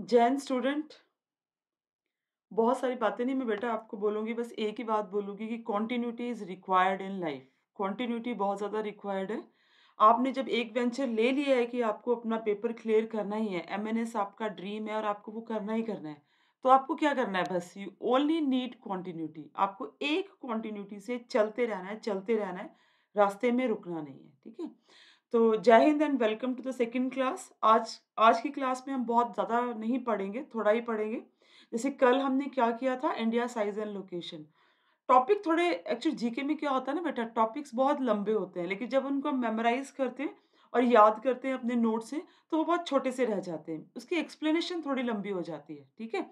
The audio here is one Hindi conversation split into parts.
जैन स्टूडेंट बहुत सारी बातें नहीं मैं बेटा आपको बोलूंगी बस एक ही बात बोलूंगी कि continuity is required in life continuity बहुत ज़्यादा रिक्वायर्ड है आपने जब एक वेंचर ले लिया है कि आपको अपना पेपर क्लियर करना ही है एम आपका ड्रीम है और आपको वो करना ही करना है तो आपको क्या करना है बस यू ओनली नीड कॉन्टीन्यूटी आपको एक कॉन्टीन्यूटी से चलते रहना है चलते रहना है रास्ते में रुकना नहीं है ठीक है तो जय हिंद and welcome to the second class आज आज की क्लास में हम बहुत ज़्यादा नहीं पढ़ेंगे थोड़ा ही पढ़ेंगे जैसे कल हमने क्या किया था India size and location topic थोड़े एक्चुअली जीके में क्या होता है ना बेटा टॉपिक्स बहुत लंबे होते हैं लेकिन जब उनको हम मेमोराइज करते हैं और याद करते हैं अपने नोट से तो वो बहुत छोटे से रह जाते हैं उसकी एक्सप्लेनेशन थोड़ी लंबी हो जाती है ठीक है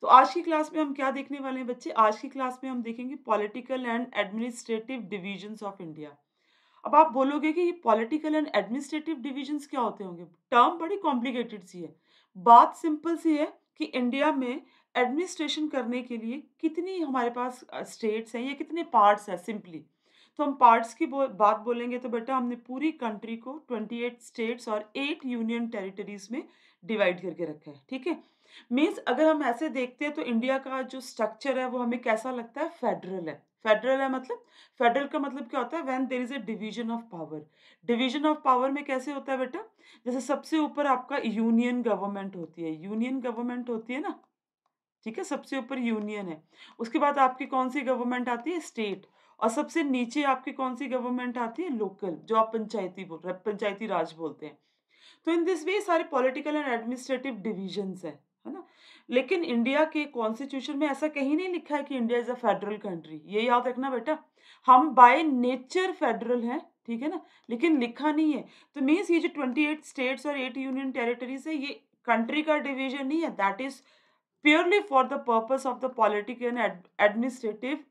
तो आज की क्लास में हम क्या देखने वाले हैं बच्चे आज की क्लास में हम देखेंगे political and administrative divisions of India अब आप बोलोगे कि पॉलिटिकल एंड एडमिनिस्ट्रेटिव डिविजन्स क्या होते होंगे टर्म बड़ी कॉम्प्लिकेटेड सी है बात सिंपल सी है कि इंडिया में एडमिनिस्ट्रेशन करने के लिए कितनी हमारे पास स्टेट्स हैं या कितने पार्ट्स हैं सिंपली तो हम पार्ट्स की बो, बात बोलेंगे तो बेटा हमने पूरी कंट्री को 28 स्टेट्स और एट यूनियन टेरिटरीज में डिवाइड करके रखा है ठीक है मीन्स अगर हम ऐसे देखते हैं तो इंडिया का जो स्ट्रक्चर है वो हमें कैसा लगता है फेडरल है फेडरल है मतलब फेडरल का मतलब क्या होता है when there is a division of power division of power में कैसे होता है बेटा जैसे सबसे ऊपर आपका यूनियन गवर्नमेंट होती है यूनियन गवर्नमेंट होती है ना ठीक है सबसे ऊपर यूनियन है उसके बाद आपकी कौन सी गवर्नमेंट आती है स्टेट और सबसे नीचे आपकी कौन सी गवर्नमेंट आती है लोकल जो आप पंचायती बोल पंचायती राज बोलते हैं तो इन दिस वे सारे पॉलिटिकल एंड एडमिनिस्ट्रेटिव डिविजन्स हैं है ना लेकिन इंडिया के कॉन्स्टिट्यूशन में ऐसा कहीं नहीं लिखा है कि India is a federal country ये याद रखना बेटा हम बाय नेचर फेडरल हैं ठीक है ना लेकिन लिखा नहीं है तो मीन्स ये जो ट्वेंटी एट स्टेट्स और एट यूनियन टेरिटरीज है ये कंट्री का डिवीजन नहीं है that is purely for the purpose of the politic and administrative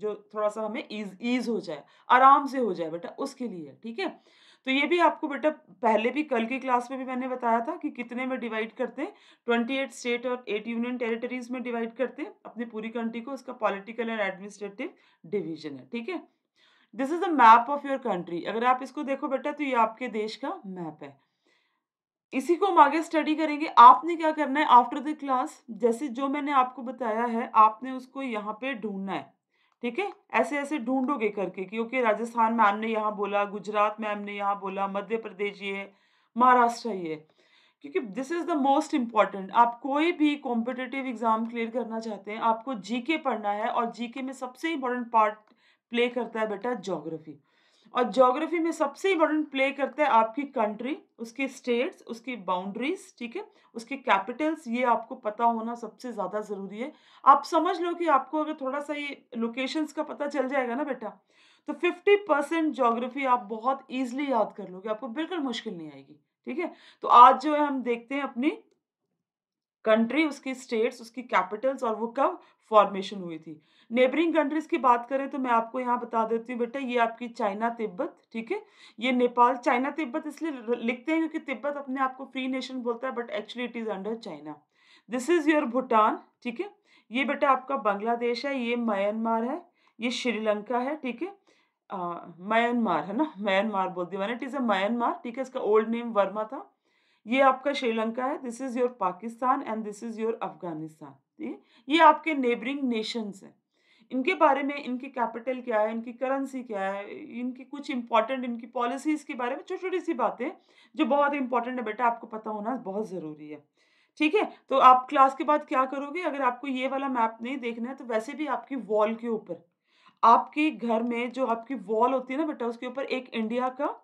जो थोड़ा सा हमें ईज ईज हो जाए आराम से हो जाए बेटा उसके लिए ठीक है थीके? तो ये भी आपको बेटा पहले भी कल की क्लास में भी मैंने बताया था कि कितने में डिवाइड करते हैं ट्वेंटी एट स्टेट और एट यूनियन टेरिटरीज में डिवाइड करते हैं अपनी पूरी कंट्री को उसका पॉलिटिकल एंड एडमिनिस्ट्रेटिव डिवीजन है ठीक है this is the map of your country अगर आप इसको देखो बेटा तो ये आपके देश का मैप है इसी को हम आगे स्टडी करेंगे आपने क्या करना है आफ्टर द क्लास जैसे जो मैंने आपको बताया है आपने उसको यहाँ पे ढूंढना है ठीक है ऐसे ऐसे ढूंढोगे करके क्योंकि राजस्थान मैम ने यहाँ बोला गुजरात मैम ने यहाँ बोला मध्य प्रदेश ये महाराष्ट्र ये है क्योंकि this is the most important आप कोई भी कॉम्पिटेटिव एग्ज़ाम क्लियर करना चाहते हैं आपको जीके पढ़ना है और जीके में सबसे इम्पॉर्टेंट पार्ट प्ले करता है बेटा जोग्राफी और जोग्राफी में सबसे इम्पोर्टेंट प्ले करता है आपकी कंट्री उसकी स्टेट्स उसकी बाउंड्रीज ठीक है उसके कैपिटल्स ये आपको पता होना सबसे ज़्यादा ज़रूरी है आप समझ लो कि आपको अगर थोड़ा सा ये लोकेशंस का पता चल जाएगा ना बेटा तो फिफ्टी परसेंट जोग्राफी आप बहुत ईजिली याद कर लोगे आपको बिल्कुल मुश्किल नहीं आएगी ठीक है तो आज जो है हम देखते हैं अपनी कंट्री उसकी स्टेट्स उसकी कैपिटल्स और वो कब फॉर्मेशन हुई थी नेबरिंग कंट्रीज की बात करें तो मैं आपको यहाँ बता देती हूँ बेटा ये आपकी चाइना तिब्बत ठीक है ये नेपाल चाइना तिब्बत इसलिए लिखते हैं क्योंकि तिब्बत अपने आप को फ्री नेशन बोलता है but actually it is under China this is your Bhutan ठीक है ये बेटा आपका बांग्लादेश है ये म्यांमार है ये श्रीलंका है ठीक है म्यांमार है ना म्यांमार बोलती हूँ मैंने इट इज़ अ म्यांमार ठीक है इसका ओल्ड नेम वर्मा था ये आपका श्रीलंका है this is your Pakistan and this is your Afghanistan ये आपके नेबरिंग नेशंस हैं इनके बारे में इनकी कैपिटल क्या है इनकी करेंसी क्या है इनकी कुछ इंपॉर्टेंट इनकी पॉलिसीज़ के बारे में छोटी छोटी सी बातें जो बहुत इंपॉर्टेंट है बेटा आपको पता होना बहुत ज़रूरी है ठीक है तो आप क्लास के बाद क्या करोगे अगर आपको ये वाला मैप नहीं देखना है तो वैसे भी आपकी वॉल के ऊपर आपके घर में जो आपकी वॉल होती है ना बेटा उसके ऊपर एक इंडिया का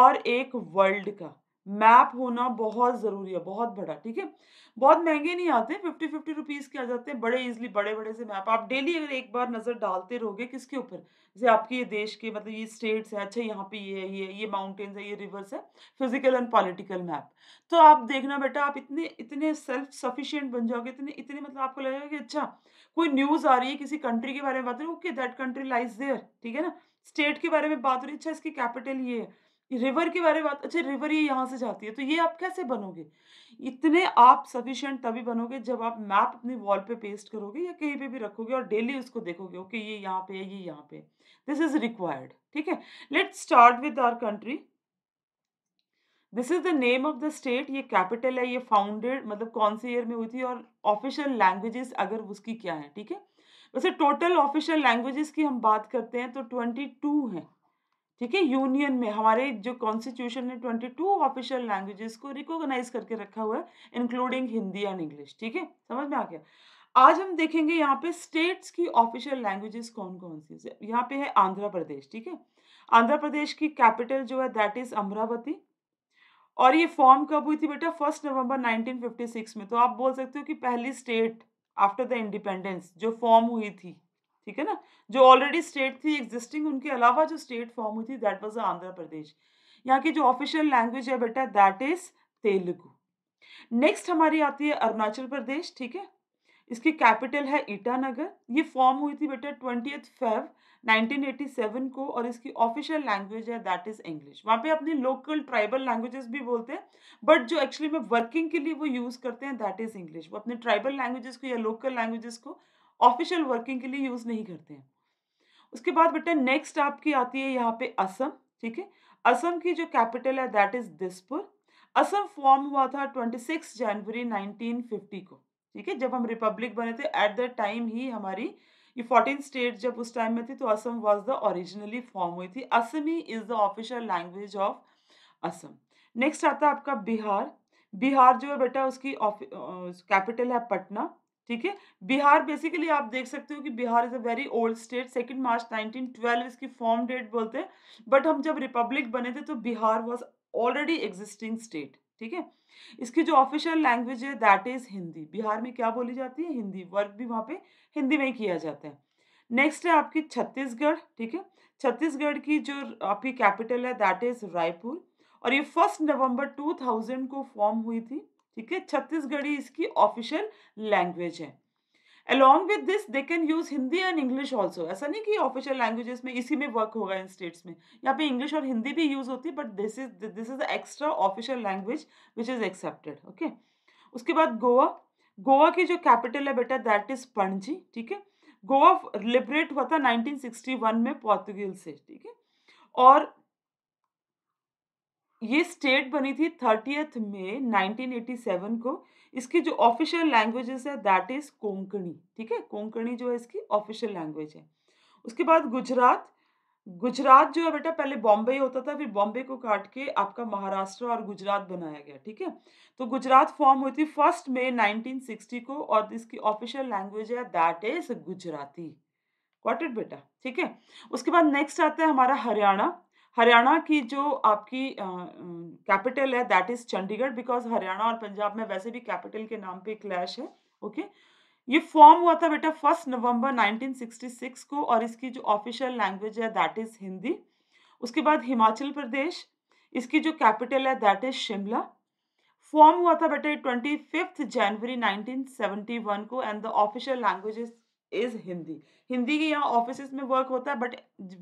और एक वर्ल्ड का मैप होना बहुत ज़रूरी है बहुत बड़ा ठीक है बहुत महंगे नहीं आते फिफ्टी फिफ्टी रुपीज़ के आ जाते हैं बड़े इजिली बड़े बड़े से मैप आप डेली अगर एक बार नज़र डालते रहोगे किसके ऊपर जैसे आपके ये देश के मतलब ये स्टेट्स हैं अच्छा यहाँ पे ये है ये ये माउंटेन्स है ये रिवर्स है फिजिकल एंड पॉलिटिकल मैप तो आप देखना बेटा आप इतने इतने सेल्फ सफिशियंट बन जाओगे इतने इतने मतलब आपको लगेगा कि अच्छा कोई न्यूज़ आ रही है किसी कंट्री के बारे में बात हो रही है okay that country lies there ठीक है ना स्टेट के बारे में बात हो रही है अच्छा इसकी कैपिटल ये है रिवर के बारे में बात अच्छा रिवर ये यहाँ से जाती है तो ये आप कैसे बनोगे इतने आप सफिशियंट तभी बनोगे जब आप मैप अपनी वॉल पे पेस्ट करोगे या कहीं पे भी रखोगे और डेली उसको देखोगे ओके ये यहाँ पे है ये यहाँ पे दिस इज रिक्वायर्ड ठीक है let start with our country this is the name of the state ये कैपिटल है ये फाउंडेड मतलब कौन से ईयर में हुई थी और ऑफिशियल लैंग्वेजेस अगर उसकी क्या है ठीक है वैसे टोटल ऑफिशियल लैंग्वेजेस की हम बात करते हैं तो ट्वेंटी टू है ठीक है यूनियन में हमारे जो कॉन्स्टिट्यूशन ने 22 ऑफिशियल लैंग्वेजेस को रिकॉग्नाइज करके रखा हुआ है इंक्लूडिंग हिंदी एंड इंग्लिश ठीक है समझ में आ गया आज हम देखेंगे यहाँ पे स्टेट्स की ऑफिशियल लैंग्वेजेस कौन कौन सी है यहाँ पे है आंध्र प्रदेश ठीक है आंध्र प्रदेश की कैपिटल जो है दैट इज अमरावती और ये फॉर्म कब हुई थी बेटा फर्स्ट नवंबर 1956 में तो आप बोल सकते हो कि पहली स्टेट आफ्टर द इंडिपेंडेंस जो फॉर्म हुई थी ठीक है ना जो ऑलरेडी स्टेट थी एग्जिस्टिंग उनके अलावा जो स्टेट फॉर्म हुई थी दैट वॉज आंध्र प्रदेश यहाँ की जो ऑफिशियल लैंग्वेज है बेटा दैट इज तेलुगु नेक्स्ट हमारी आती है अरुणाचल प्रदेश ठीक है इसकी कैपिटल है ईटानगर ये फॉर्म हुई थी बेटा ट्वेंटी एटी 1987 को और इसकी ऑफिशियल लैंग्वेज है दैट इज़ इंग्लिश वहाँ पे अपनी लोकल ट्राइबल लैंग्वेजेस भी बोलते हैं बट जो एक्चुअली में वर्किंग के लिए वो यूज़ करते हैं दैट इज़ इंग्लिश वो अपने ट्राइबल लैंग्वेजेस को या लोकल लैंग्वेजेस को ऑफिशियल वर्किंग के लिए यूज़ नहीं करते हैं उसके बाद बेटा नेक्स्ट आपकी आती है यहाँ पे असम ठीक है असम की जो कैपिटल है that is Dispur Assam form हुआ था 26 जनवरी 1950 को ठीक है जब हम रिपब्लिक बने थे एट द टाइम ही हमारी ये फोर्टीन स्टेट जब उस टाइम में थी तो Assam was the originally form हुई थी Assamese is the official language of Assam next आता है आपका बिहार बिहार जो है बेटा उसकी कैपिटल है पटना ठीक है बिहार बेसिकली आप देख सकते हो कि Bihar is a very old state second March 1912 इसकी फॉर्म डेट बोलते हैं बट हम जब रिपब्लिक बने थे तो Bihar was already existing state ठीक है इसकी जो ऑफिशियल लैंग्वेज है दैट इज़ हिंदी बिहार में क्या बोली जाती है हिंदी वर्क भी वहाँ पे हिंदी में ही किया जाता है नेक्स्ट है आपकी छत्तीसगढ़ ठीक है छत्तीसगढ़ की जो आपकी कैपिटल है दैट इज़ रायपुर और ये फर्स्ट नवंबर 2000 को फॉर्म हुई थी ठीक है छत्तीसगढ़ी इसकी ऑफिशियल लैंग्वेज है along with this they can use Hindi and English also ऐसा नहीं कि ऑफिशियल लैंग्वेजेस में इसी में वर्क होगा इन स्टेट्स में यहाँ पे इंग्लिश और हिंदी भी यूज होती है but this is this is extra official language which is accepted okay उसके बाद गोवा गोवा की जो कैपिटल है बेटा दैट इज पणजी ठीक है गोवा लिबरेट हुआ था वन में पोर्तुगेज से ठीक है और ये स्टेट बनी थी थर्टीथ एटी 1987 को इसकी जो ऑफिशियल लैंग्वेजेस है दैट इज कोंकणी ठीक है कोंकणी जो है इसकी ऑफिशियल लैंग्वेज है उसके बाद गुजरात गुजरात जो है बेटा पहले बॉम्बे होता था फिर बॉम्बे को काट के आपका महाराष्ट्र और गुजरात बनाया गया ठीक है तो गुजरात फॉर्म हुई थी फर्स्ट नाइनटीन 1960 को और इसकी ऑफिशियल लैंग्वेज है दैट इज गुजराती क्वार्टेड बेटा ठीक है उसके बाद नेक्स्ट आता है हमारा हरियाणा हरियाणा की जो आपकी कैपिटल है that is Chandigarh because Haryana और पंजाब में वैसे भी कैपिटल के नाम पे क्लैश है ओके okay? ये फॉर्म हुआ था बेटा फर्स्ट नवंबर 1966 को और इसकी जो ऑफिशियल लैंग्वेज है दैट इज हिंदी उसके बाद हिमाचल प्रदेश इसकी जो कैपिटल है दैट इज शिमला फॉर्म हुआ था बेटा ट्वेंटी फिफ्थ जनवरी नाइनटीन को and the official language is is Hindi Hindi के यहाँ ऑफिस में वर्क होता है but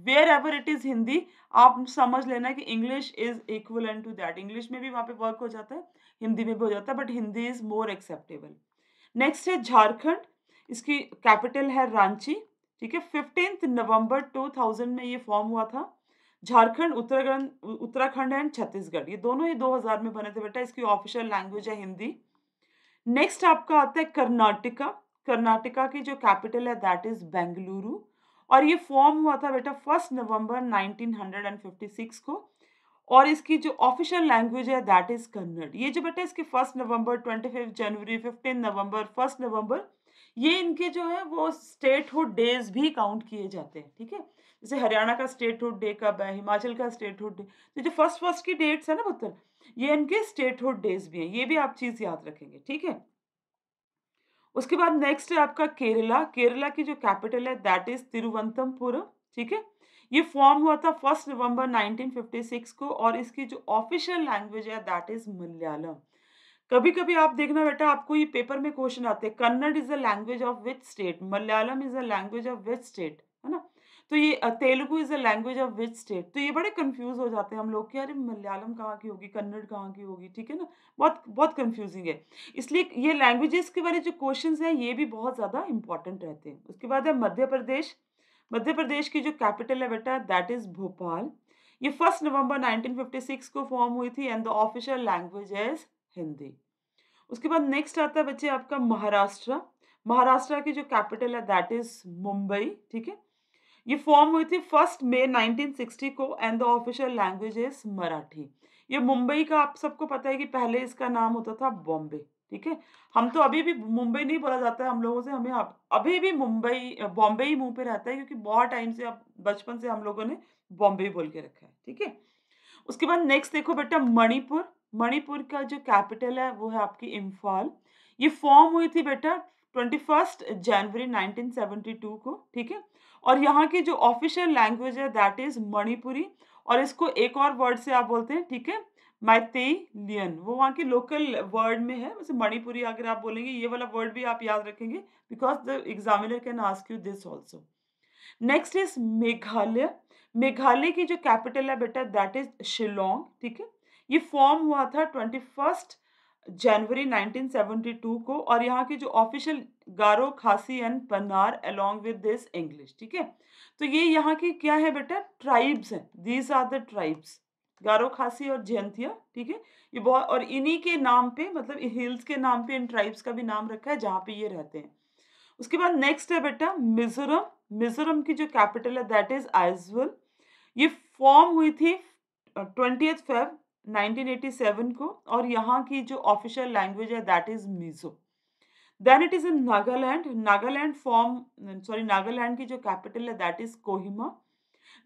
wherever it is Hindi आप समझ लेना कि English is equal to that English में भी वहाँ पे वर्क हो जाता है हिंदी में भी हो जाता है but Hindi is more acceptable next है झारखंड इसकी कैपिटल है रांची ठीक है फिफ्टींथ नवंबर 2000 में ये फॉर्म हुआ था झारखंड उत्तराखंड उत्तराखंड एंड छत्तीसगढ़ ये दोनों ही 2000 में बने थे बेटा इसकी ऑफिशियल लैंग्वेज है हिंदी नेक्स्ट आपका आता है कर्नाटका कर्नाटका की जो कैपिटल है दैट इज बेंगलुरु और ये फॉर्म हुआ था बेटा फर्स्ट नवंबर 1956 को और इसकी जो ऑफिशियल लैंग्वेज है दैट इज कन्नड़ ये जो बेटा इसके first November twenty fifth January fifteen November first November ये इनके जो है वो स्टेट हुड डेज भी काउंट किए जाते हैं ठीक है जैसे हरियाणा का स्टेट हुड डे कब है हिमाचल का स्टेट हुड डे तो जो फर्स्ट फर्स्ट की डेट्स है ना बुतर ये इनके स्टेट हुड डेज भी हैं ये भी आप चीज़ याद रखेंगे ठीक है उसके बाद नेक्स्ट है आपका केरला केरला की जो कैपिटल है दैट इज तिरुवंतमपुरम ठीक है ये फॉर्म हुआ था फर्स्ट नवंबर 1956 को और इसकी जो ऑफिशियल लैंग्वेज है दैट इज मलयालम कभी कभी आप देखना बेटा आपको ये पेपर में क्वेश्चन आते हैं Kannada is the language of which state Malayalam is the language of which state है ना तो ये Telugu is a language of which state तो ये बड़े कंफ्यूज हो जाते हैं हम लोग कि अरे मलयालम कहाँ की होगी कन्नड़ कहाँ की होगी ठीक है ना बहुत बहुत कंफ्यूजिंग है इसलिए ये लैंग्वेजेस के बारे जो क्वेश्चन हैं ये भी बहुत ज़्यादा इंपॉर्टेंट रहते हैं उसके बाद है मध्य प्रदेश मध्य प्रदेश की जो कैपिटल है बेटा दैट इज़ भोपाल ये फर्स्ट नवंबर 1956 को फॉर्म हुई थी and the official language is Hindi उसके बाद नेक्स्ट आता है बच्चे आपका महाराष्ट्र महाराष्ट्र की जो कैपिटल है दैट इज़ मुंबई ठीक है ये फॉर्म हुई थी फर्स्ट मे 1960 को and the official language is Marathi ये मुंबई का आप सबको पता है कि पहले इसका नाम होता था बॉम्बे ठीक है हम तो अभी भी मुंबई नहीं बोला जाता है हम लोगों से हमें अभी भी मुंबई बॉम्बे ही मुंह पे रहता है क्योंकि बहुत टाइम से अब बचपन से हम लोगों ने बॉम्बे बोल के रखा है ठीक है उसके बाद नेक्स्ट देखो बेटा मणिपुर मणिपुर का जो कैपिटल है वो है आपकी इम्फाल ये फॉर्म हुई थी बेटा ट्वेंटी फर्स्ट जनवरी 1972 को ठीक है और यहाँ की जो ऑफिशियल लैंग्वेज है दैट इज मणिपुरी और इसको एक और वर्ड से आप बोलते हैं ठीक है मैतेई लियन वो वहाँ के लोकल वर्ड में है वैसे मणिपुरी अगर आप बोलेंगे ये वाला वर्ड भी आप याद रखेंगे because the examiner can ask you this also next is Meghalaya Meghalaya की जो कैपिटल है बेटा दैट इज शिलोंग ठीक है ये फॉर्म हुआ था ट्वेंटी फर्स्ट जनवरी 1972 को और यहाँ की जो official Garo Khasi and Pnar along with this English ठीक है तो ये यहाँ की क्या है बेटा ट्राइब्स हैं these are the tribes Garo Khasi और जयंतिया ठीक है ये बहुत और इन्हीं के नाम पे मतलब हिल्स के नाम पे इन ट्राइब्स का भी नाम रखा है जहाँ पे ये रहते हैं उसके बाद नेक्स्ट है बेटा मिजोरम मिजोरम की जो कैपिटल है दैट इज आइजवल ये फॉर्म हुई थी ट्वेंटी फेब 1987 को और यहाँ की जो ऑफिशियल लैंग्वेज है that is Mizo then it is in Nagaland Nagaland form sorry Nagaland की जो कैपिटल है दैट इज़ कोहिमा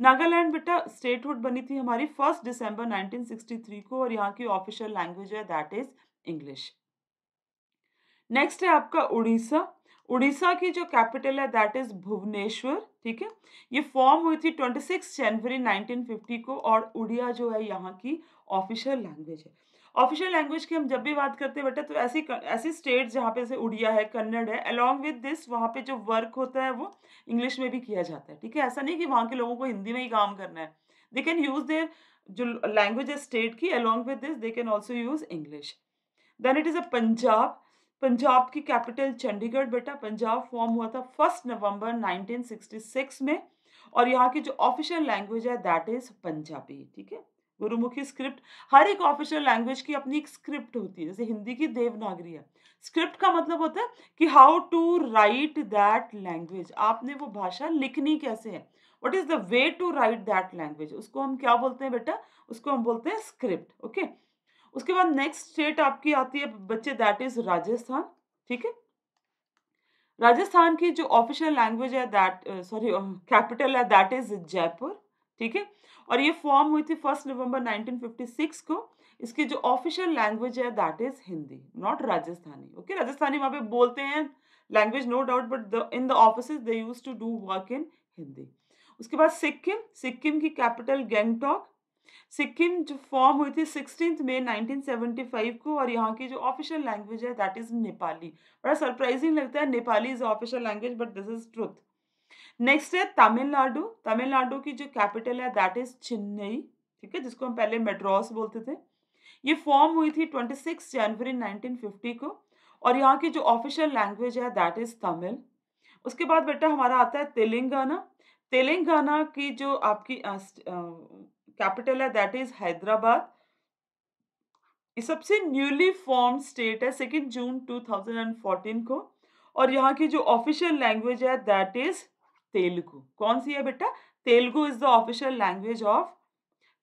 नागालैंड बेटा स्टेटहुड बनी थी हमारी फर्स्ट दिसंबर 1963 को और यहाँ की ऑफिशियल लैंग्वेज है दैट इज इंग्लिश नेक्स्ट है आपका उड़ीसा उड़ीसा की जो कैपिटल है दैट इज भुवनेश्वर ठीक है ये फॉर्म हुई थी 26 जनवरी 1950 को और उड़िया जो है यहाँ की ऑफिशियल लैंग्वेज है ऑफिशियल लैंग्वेज की हम जब भी बात करते हैं बेटा तो ऐसी ऐसी स्टेट जहाँ पे जैसे उड़िया है कन्नड़ है अलॉन्ग विद दिस वहाँ पे जो वर्क होता है वो इंग्लिश में भी किया जाता है ठीक है ऐसा नहीं कि वहाँ के लोगों को हिंदी में ही काम करना है दे कैन यूज़ देयर जो लैंग्वेज है स्टेट की along with this they can also use English then it is a Punjab Punjab की कैपिटल चंडीगढ़ बेटा पंजाब फॉर्म हुआ था फर्स्ट नवंबर 1966 में और यहाँ की जो ऑफिशियल लैंग्वेज है दैट इज पंजाबी ठीक है गुरुमुखी स्क्रिप्ट हर एक ऑफिशियल लैंग्वेज की अपनी एक स्क्रिप्ट होती है जैसे हिंदी की देवनागरी है स्क्रिप्ट का मतलब होता है कि how to write that language आपने वो भाषा लिखनी कैसे है what is the way to write that language उसको हम क्या बोलते हैं बेटा उसको हम बोलते हैं स्क्रिप्ट ओके okay? उसके बाद नेक्स्ट स्टेट आपकी आती है बच्चे दैट इज राजस्थान ठीक है राजस्थान की जो ऑफिशियल लैंग्वेज है दैट सॉरी कैपिटल है दैट इज जयपुर ठीक है और ये फॉर्म हुई थी फर्स्ट नवंबर 1956 को इसकी जो ऑफिशियल लैंग्वेज है that is Hindi not Rajasthani okay Rajasthani वहां पे बोलते हैं language no doubt but in the office they use to do work in Hindi उसके बाद सिक्किम सिक्किम की कैपिटल गैंगटॉक सिक्किम जो फॉर्म हुई थी सिक्सटीन मई 1975 को और यहाँ की जो ऑफिशियल लैंग्वेज है दैट इज़ नेपाली बड़ा सरप्राइजिंग लगता है Nepali is official language but this is truth next है तमिलनाडु तमिलनाडु की जो कैपिटल है दैट इज़ चेन्नई ठीक है जिसको हम पहले मेड्रॉस बोलते थे ये फॉर्म हुई थी सिक्स जनवरी फिफ्टी को और यहाँ की जो ऑफिशियल लैंग्वेज है दैट इज़ तमिल उसके बाद बेटा हमारा आता है तेलंगाना तेलंगाना की जो आपकी कैपिटल है दैट इज हैदराबाद ये सबसे न्यूली फॉर्म स्टेट है सेकेंड जून 2014 को और यहाँ की जो ऑफिशियल लैंग्वेज है दैट इज तेलुगु कौन सी है बेटा Telugu is the official language of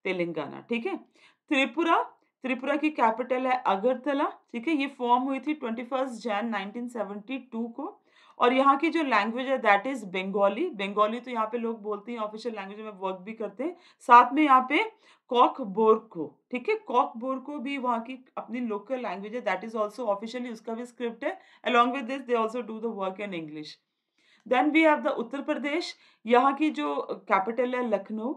Telangana ठीक है त्रिपुरा त्रिपुरा की कैपिटल है अगरतला ठीक है ये फॉर्म हुई थी ट्वेंटी फर्स्ट जैन नाइनटीन को और यहाँ की जो लैंग्वेज है दैट इज़ बंगाली बंगाली तो यहाँ पे लोग बोलते हैं ऑफिशियल लैंग्वेज में वर्क भी करते हैं साथ में यहाँ पे कॉक बोरको ठीक है कॉक बोरको भी वहाँ की अपनी लोकल लैंग्वेज है दैट इज़ ऑल्सो ऑफिशियली उसका भी स्क्रिप्ट है along with this they also do the work in English then we have the Uttar Pradesh यहाँ की जो कैपिटल है लखनऊ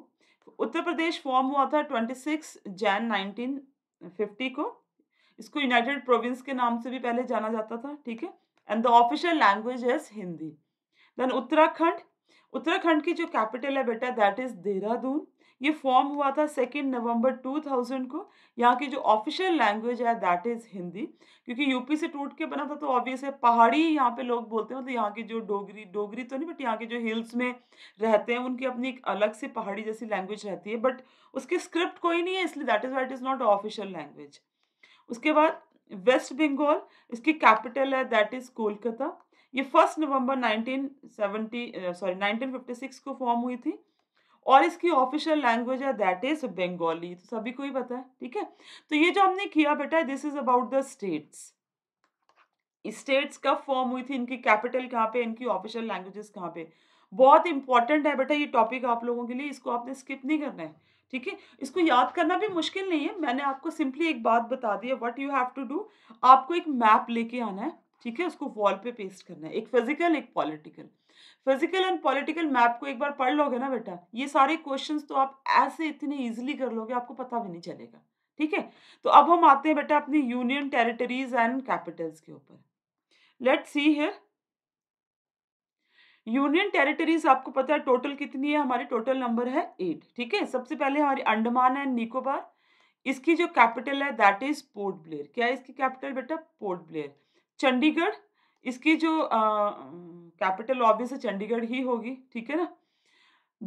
उत्तर प्रदेश फॉर्म हुआ था twenty six Jan nineteen fifty को इसको यूनाइटेड प्रोविंस के नाम से भी पहले जाना जाता था ठीक है and the official language is Hindi then Uttarakhand Uttarakhand की जो कैपिटल है बेटा दैट इज देहरादून ये फॉर्म हुआ था सेकेंड नवंबर 2000 को यहाँ की जो ऑफिशियल लैंग्वेज है दैट इज़ हिंदी क्योंकि यूपी से टूट के बना था तो ऑब्वियस है पहाड़ी यहाँ पे लोग बोलते हैं तो यहाँ की जो डोगरी डोगरी तो नहीं बट यहाँ के जो हिल्स में रहते हैं उनकी अपनी एक अलग से पहाड़ी जैसी लैंग्वेज रहती है बट उसकी स्क्रिप्ट कोई नहीं है इसलिए that is why is not official language उसके बाद वेस्ट बंगाल इसकी कैपिटल है दैट इज कोलकाता ये फर्स्ट नवंबर 1970 सॉरी 1956 को फॉर्म हुई थी और इसकी ऑफिशियल लैंग्वेज है दैट इज बंगाली तो सभी को ही पता है ठीक है तो ये जो हमने किया बेटा this is about the states states कब फॉर्म हुई थी इनकी कैपिटल कहाँ पे इनकी ऑफिशियल लैंग्वेजेस कहाँ पे बहुत इंपॉर्टेंट है बेटा ये टॉपिक आप लोगों के लिए इसको आपने स्किप नहीं करना है ठीक है इसको याद करना भी मुश्किल नहीं है मैंने आपको सिंपली एक बात बता दी है what you have to do आपको एक मैप लेके आना है ठीक है उसको वॉल पे पेस्ट करना है एक फिजिकल एक political physical and political map को एक बार पढ़ लोगे ना बेटा ये सारे क्वेश्चन तो आप ऐसे इतने ईजिली कर लोगे आपको पता भी नहीं चलेगा ठीक है तो अब हम आते हैं बेटा अपनी यूनियन टेरिटरीज एंड कैपिटल्स के ऊपर let see here union territories आपको पता है टोटल कितनी है हमारी टोटल नंबर है एट ठीक है सबसे पहले हमारी अंडमान एंड निकोबार इसकी जो कैपिटल है दैट इज पोर्ट ब्लेयर क्या है इसकी कैपिटल बेटा पोर्ट ब्लेयर चंडीगढ़ इसकी जो कैपिटल ऑब्वियस है चंडीगढ़ ही होगी ठीक है ना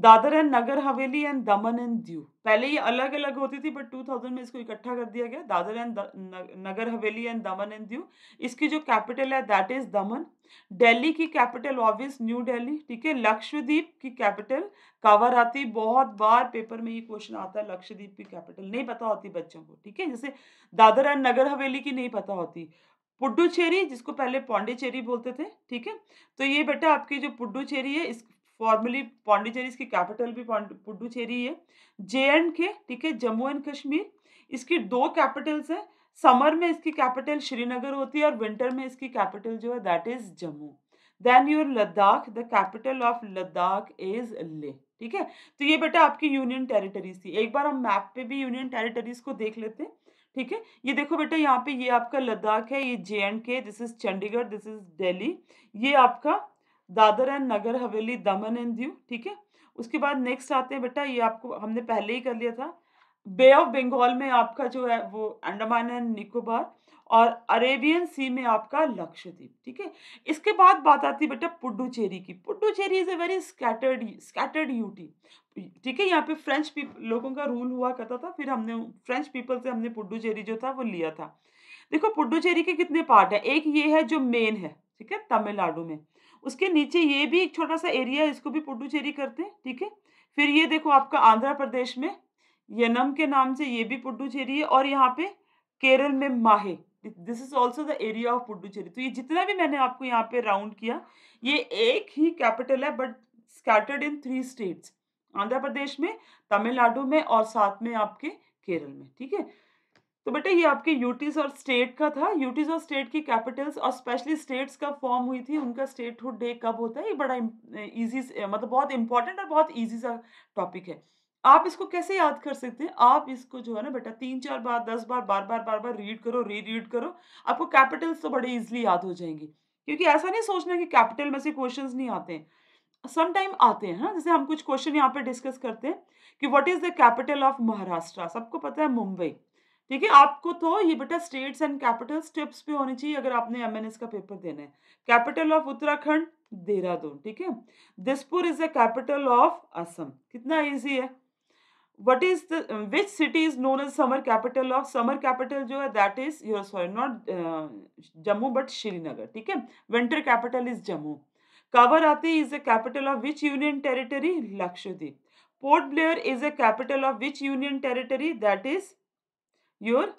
दादर एंड नगर हवेली एंड दमन एंड दीव पहले ये अलग अलग होती थी बट 2000 में इसको इकट्ठा कर दिया गया दादर एंड नगर हवेली एंड दमन एंड दीव इसकी जो कैपिटल है दैट इज दमन दिल्ली की कैपिटल ऑब्वियस न्यू दिल्ली ठीक है लक्षद्वीप की कैपिटल आती बहुत बार पेपर में ये क्वेश्चन आता है लक्षद्वीप की कैपिटल नहीं पता होती बच्चों को ठीक है जैसे दादर एंड नगर हवेली की नहीं पता होती पुडुचेरी जिसको पहले पौंडीचेरी बोलते थे ठीक है तो ये बेटा आपकी जो पुडुचेरी है इस फॉर्मली पौंडीचेरी इसकी कैपिटल भी पुडुचेरी है जे एंड के ठीक है जम्मू एंड कश्मीर इसकी दो कैपिटल्स हैं समर में इसकी कैपिटल श्रीनगर होती है और विंटर में इसकी कैपिटल जो है that is Jammu then your Ladakh the capital of Ladakh is Leh ठीक है तो ये बेटा आपकी यूनियन टेरिटरीज थी एक बार हम मैप पे भी यूनियन टेरिटरीज को देख लेते हैं ठीक है ये देखो बेटा यहाँ पे ये आपका लद्दाख है ये J and K this is Chandigarh this is Delhi ये आपका दादर एंड नगर हवेली दमन एंड दीव ठीक है उसके बाद नेक्स्ट आते हैं बेटा ये आपको हमने पहले ही कर लिया था बे ऑफ बंगाल में आपका जो है वो अंडमान एंड निकोबार और अरेबियन सी में आपका लक्षद्वीप ठीक है इसके बाद बात आती है बेटा पुडुचेरी की Puducherry is a very scattered scattered UT ठीक है यहाँ पे फ्रेंच पीपल लोगों का रूल हुआ करता था फिर हमने फ्रेंच पीपल से हमने पुडुचेरी जो था वो लिया था देखो पुडुचेरी के कितने पार्ट हैं एक ये है जो मेन है ठीक है तमिलनाडु में उसके नीचे ये भी एक छोटा सा एरिया है इसको भी पुडुचेरी करते हैं ठीक है फिर ये देखो आपका आंध्र प्रदेश में यनम के नाम से ये भी पुडुचेरी है और यहाँ पे केरल में Mahe this is also the area of Puducherry तो ये जितना भी मैंने आपको यहाँ पे राउंड किया ये एक ही कैपिटल है but scattered in three states Andhra Pradesh में तमिलनाडु में और साथ में आपके केरल में ठीक है तो बेटा ये आपके यूटीज और स्टेट का था यूटीज और स्टेट की कैपिटल्स और स्पेशली स्टेट्स का फॉर्म हुई थी उनका स्टेट हुड डे कब होता है ये बड़ा इजी मतलब बहुत इंपॉर्टेंट और बहुत इजी सा टॉपिक है आप इसको कैसे याद कर सकते हैं आप इसको जो है ना बेटा तीन चार बार दस बार बार बार बार बार रीड करो री रीड करो आपको कैपिटल्स तो बड़े ईजिली याद हो जाएंगे क्योंकि ऐसा नहीं सोचना कि कैपिटल में से क्वेश्चन नहीं आते हैं सम टाइम आते हैं ना हाँ, जैसे हम कुछ क्वेश्चन यहाँ पे डिस्कस करते हैं कि what is the capital of Maharashtra सबको पता है मुंबई ठीक है आपको तो ये बेटा स्टेट्स एंड कैपिटल स्टेप्स पे होनी चाहिए अगर आपने एम का पेपर देना है कैपिटल ऑफ उत्तराखंड देहरादून ठीक है Dispur is the capital of Assam कितना ईजी है what is the which city is known as summer capital of summer capital जो है that is your sorry not Jammu but Srinagar ठीक है विंटर कैपिटल इज जम्मू आती is the capital of which union territory Lakshadweep Port Blair is the capital of which union territory that is your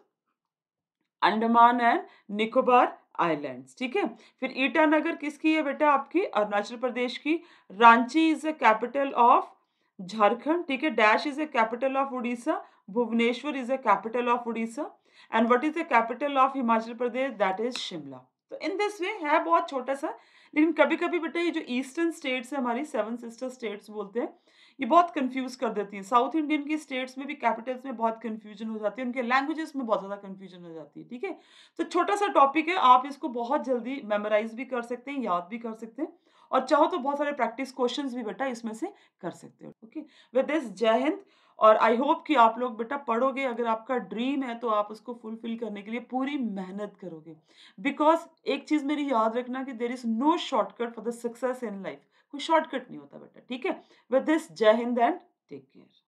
Andaman and Nicobar islands ठीक है फिर ईटानगर किसकी है बेटा आपकी अरुणाचल प्रदेश की Ranchi is the capital of Jharkhand ठीक है dash is the capital of Orissa Bhubaneswar is the capital of Orissa and what is the capital of Himachal Pradesh that is Shimla तो इन दिस वे है बहुत छोटा सा लेकिन कभी कभी बेटा ये जो ईस्टर्न स्टेट्स है हमारी सेवन सिस्टर स्टेट्स बोलते हैं ये बहुत कंफ्यूज कर देती हैं साउथ इंडियन की स्टेट्स में भी कैपिटल्स में बहुत कंफ्यूजन हो जाती है उनके लैंग्वेजेस में बहुत ज़्यादा कंफ्यूजन हो जाती है ठीक है तो छोटा सा टॉपिक है आप इसको बहुत जल्दी मेमोराइज भी कर सकते हैं याद भी कर सकते हैं और चाहो तो बहुत सारे प्रैक्टिस क्वेश्चंस भी बेटा इसमें से कर सकते हो ओके विद दिस जय हिंद और आई होप कि आप लोग बेटा पढ़ोगे अगर आपका ड्रीम है तो आप उसको फुलफिल करने के लिए पूरी मेहनत करोगे बिकॉज एक चीज़ मेरी याद रखना कि there is no shortcut for the success in life कोई शॉर्टकट नहीं होता बेटा ठीक है विद दिस जय हिंद एंड टेक केयर